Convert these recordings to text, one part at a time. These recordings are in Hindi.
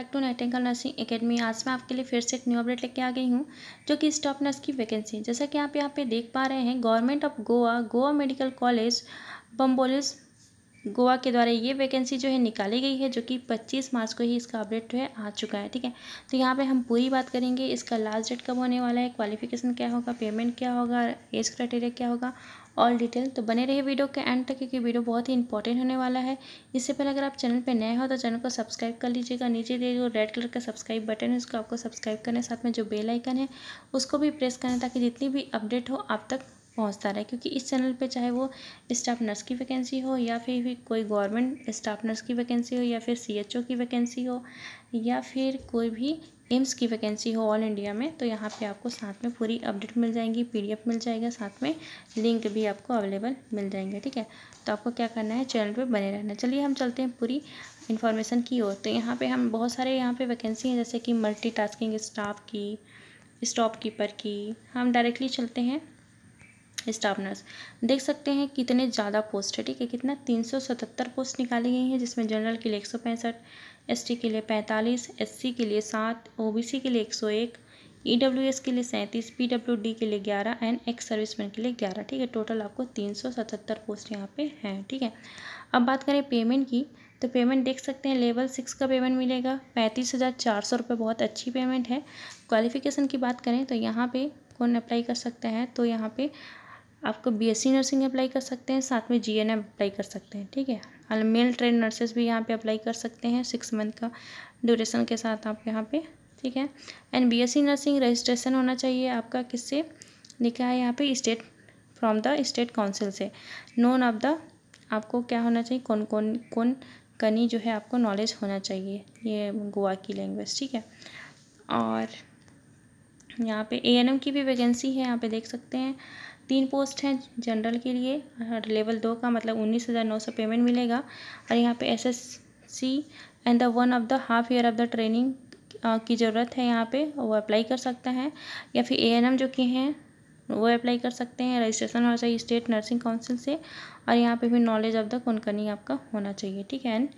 back to Nightingale nursing academy आज मैं आपके लिए फिर से एक न्यू अपडेट लेके आ गई हूँ जो कि स्टाफ नर्स की वैकेंसी जैसा कि आप यहाँ पे देख पा रहे हैं government of Goa Goa medical college Bambolim Goa के द्वारा ये वैकेंसी जो है निकाली गई है जो कि 25 मार्च को ही इसका अपडेट जो है आ चुका है ठीक है तो यहाँ पे हम पूरी बात करेंगे इसका लास्ट डेट कब होने वाला है क्वालिफिकेशन क्या होगा पेमेंट क्या होगा एज क्राइटेरिया क्या होगा ऑल डिटेल तो बने रहिए वीडियो के एंड तक क्योंकि वीडियो बहुत ही इंपॉर्टेंट होने वाला है इससे पहले अगर आप चैनल पर नए हो तो चैनल को सब्सक्राइब कर लीजिएगा नीचे दिए जो रेड कलर का सब्सक्राइब बटन है उसको आपको सब्सक्राइब करने साथ में जो बेलाइकन है उसको भी प्रेस करें ताकि जितनी भी अपडेट हो आप तक पहुंचता रहे क्योंकि इस चैनल पे चाहे वो स्टाफ नर्स की वैकेंसी हो या फिर कोई गवर्नमेंट स्टाफ नर्स की वैकेंसी हो या फिर सीएचओ की वैकेंसी हो या फिर कोई भी एम्स की वैकेंसी हो ऑल इंडिया में तो यहाँ पे आपको साथ में पूरी अपडेट मिल डी पीडीएफ मिल जाएगा साथ में लिंक भी आपको अवेलेबल मिल जाएंगे ठीक है तो आपको क्या करना है चैनल पे बने रहना चलिए हम चलते हैं पूरी इन्फॉर्मेशन की ओर तो यहाँ पे हम बहुत सारे यहाँ पे वैकेंसी हैं जैसे कि टास्किंग स्टाफ की स्टॉप कीपर की हम डायरेक्टली चलते हैं स्टाफ नर्स देख सकते हैं कितने ज़्यादा पोस्ट है ठीक है कितना तीन सौ सतहत्तर पोस्ट निकाली गई हैं जिसमें जनरल के लिए एक सौ पैंसठ एस के लिए पैंतालीस एस के लिए सात ओ के लिए एक सौ एक ई e के लिए सैंतीस पी के लिए ग्यारह एंड एक्स सर्विसमैन के लिए ग्यारह ठीक है टोटल आपको तीन सौ सतहत्तर पोस्ट यहाँ पर हैं ठीक है अब बात करें पेमेंट की तो पेमेंट देख सकते हैं लेवल सिक्स का पेमेंट मिलेगा पैंतीस हज़ार चार सौ रुपये बहुत अच्छी पेमेंट है क्वालिफिकेशन की बात करें तो यहाँ पे कौन अप्लाई कर सकता है तो यहाँ पे आपको बीएससी नर्सिंग अप्लाई कर सकते हैं साथ में जीएनएम अप्लाई कर सकते हैं ठीक है मेल ट्रेन नर्सेज भी यहाँ पे अप्लाई कर सकते हैं सिक्स मंथ का ड्यूरेशन के साथ आप यहाँ पे ठीक है एंड बीएससी नर्सिंग रजिस्ट्रेशन होना चाहिए आपका किससे लिखा है यहाँ पे state from the state council से नोन ऑफ द आपको क्या होना चाहिए कौन कौन कौन कनी जो है आपको नॉलेज होना चाहिए ये गोवा की लैंग्वेज ठीक है और यहाँ पे एएनएम की भी वैकेंसी है यहाँ पे देख सकते हैं तीन पोस्ट हैं जनरल के लिए लेवल दो का मतलब उन्नीस हज़ार नौ सौ पेमेंट मिलेगा और यहाँ पे SSC and the one of the half year of the training की ज़रूरत है यहाँ पे वो अप्लाई कर सकते हैं या फिर ए जो कि हैं वो अप्लाई कर सकते हैं रजिस्ट्रेशन होना चाहिए स्टेट नर्सिंग काउंसिल से और यहाँ पे भी नॉलेज ऑफ द कौन आपका होना चाहिए ठीक है and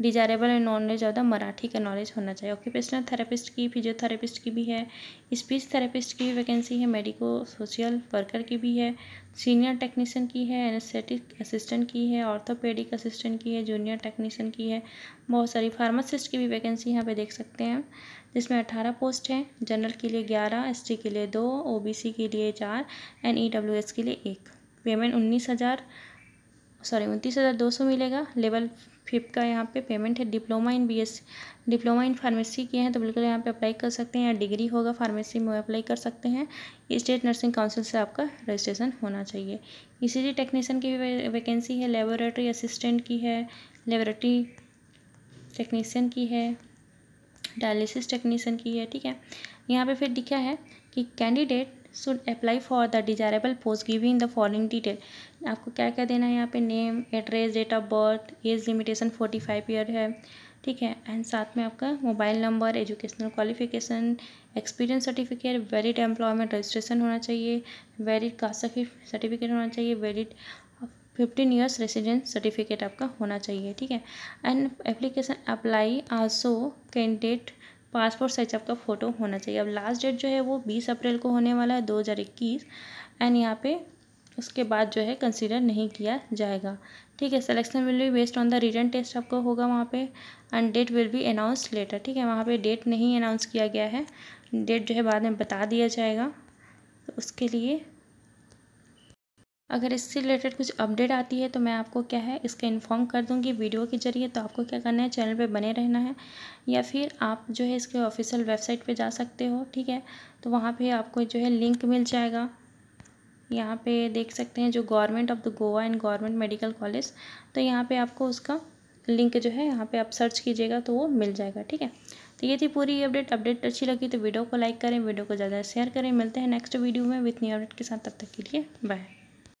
desirable and knowledge of the Marathi का नॉलेज होना चाहिए ऑक्यूपेशनल थेरेपिस्ट की फिजियोथेरेपिस्ट की भी है स्पीच थेरेपिस्ट की भी वैकेंसी है मेडिको सोशल वर्कर की भी है सीनियर टेक्नीशियन की है एनेस्थेटिक असिस्टेंट की है ऑर्थोपेडिक असिस्टेंट की है जूनियर टेक्नीशियन की है बहुत सारी फार्मासिस्ट की भी वैकेंसी यहाँ पे देख सकते हैं जिसमें अठारह पोस्ट हैं जनरल के लिए ग्यारह एस के लिए दो ओ के लिए चार एंड ई e के लिए एक पेमेंट उन्नीस हज़ार सॉरी उनतीस हज़ार दो सौ मिलेगा लेवल फिफ्थ का यहाँ पे पेमेंट है diploma in B diploma in pharmacy किए हैं तो बिल्कुल यहाँ पे अप्लाई कर सकते हैं या डिग्री होगा फार्मेसी में अप्लाई कर सकते हैं स्टेट नर्सिंग काउंसिल से आपका रजिस्ट्रेशन होना चाहिए जी e टेक्नीसन की भी वैकेंसी है लेबोरेटरी असिस्टेंट की है लेबोरेटरी टेक्नीसन की है डायलिसिस टेक्नीसन की है ठीक है यहाँ पर फिर दिखा है कि candidate should apply for the desirable post giving in the following detail आपको क्या क्या देना है यहाँ पे name address date of birth age limitation forty five year है ठीक है एंड साथ में आपका mobile number educational qualification experience certificate valid employment registration होना चाहिए वैलिड कास्ट सर्टिफिकेट होना चाहिए valid fifteen years residence certificate आपका होना चाहिए ठीक है and application apply also candidate passport size आपका फ़ोटो होना चाहिए अब लास्ट डेट जो है वो बीस अप्रैल को होने वाला है दो हज़ार इक्कीस एंड यहाँ पे उसके बाद जो है कंसिडर नहीं किया जाएगा ठीक है सिलेक्शन विल भी based on the written test आपका होगा वहाँ पे and date will be announce letter ठीक है वहाँ पे डेट नहीं अनाउंस किया गया है डेट जो है बाद में बता दिया जाएगा तो उसके लिए अगर इससे रिलेटेड कुछ अपडेट आती है तो मैं आपको क्या है इसका इन्फॉर्म कर दूंगी वीडियो के जरिए तो आपको क्या करना है चैनल पे बने रहना है या फिर आप जो है इसके ऑफिशियल वेबसाइट पे जा सकते हो ठीक है तो वहाँ पे आपको जो है लिंक मिल जाएगा यहाँ पे देख सकते हैं जो government of the Goa and government medical college तो यहाँ पर आपको उसका लिंक जो है यहाँ पर आप सर्च कीजिएगा तो वो मिल जाएगा ठीक है तो ये थी पूरी अपडेट अपडेट अच्छी लगी तो वीडियो को लाइक करें वीडियो को ज़्यादा शेयर करें मिलते हैं नेक्स्ट वीडियो में विथ न्यू अपडेट के साथ तब तक के लिए बाय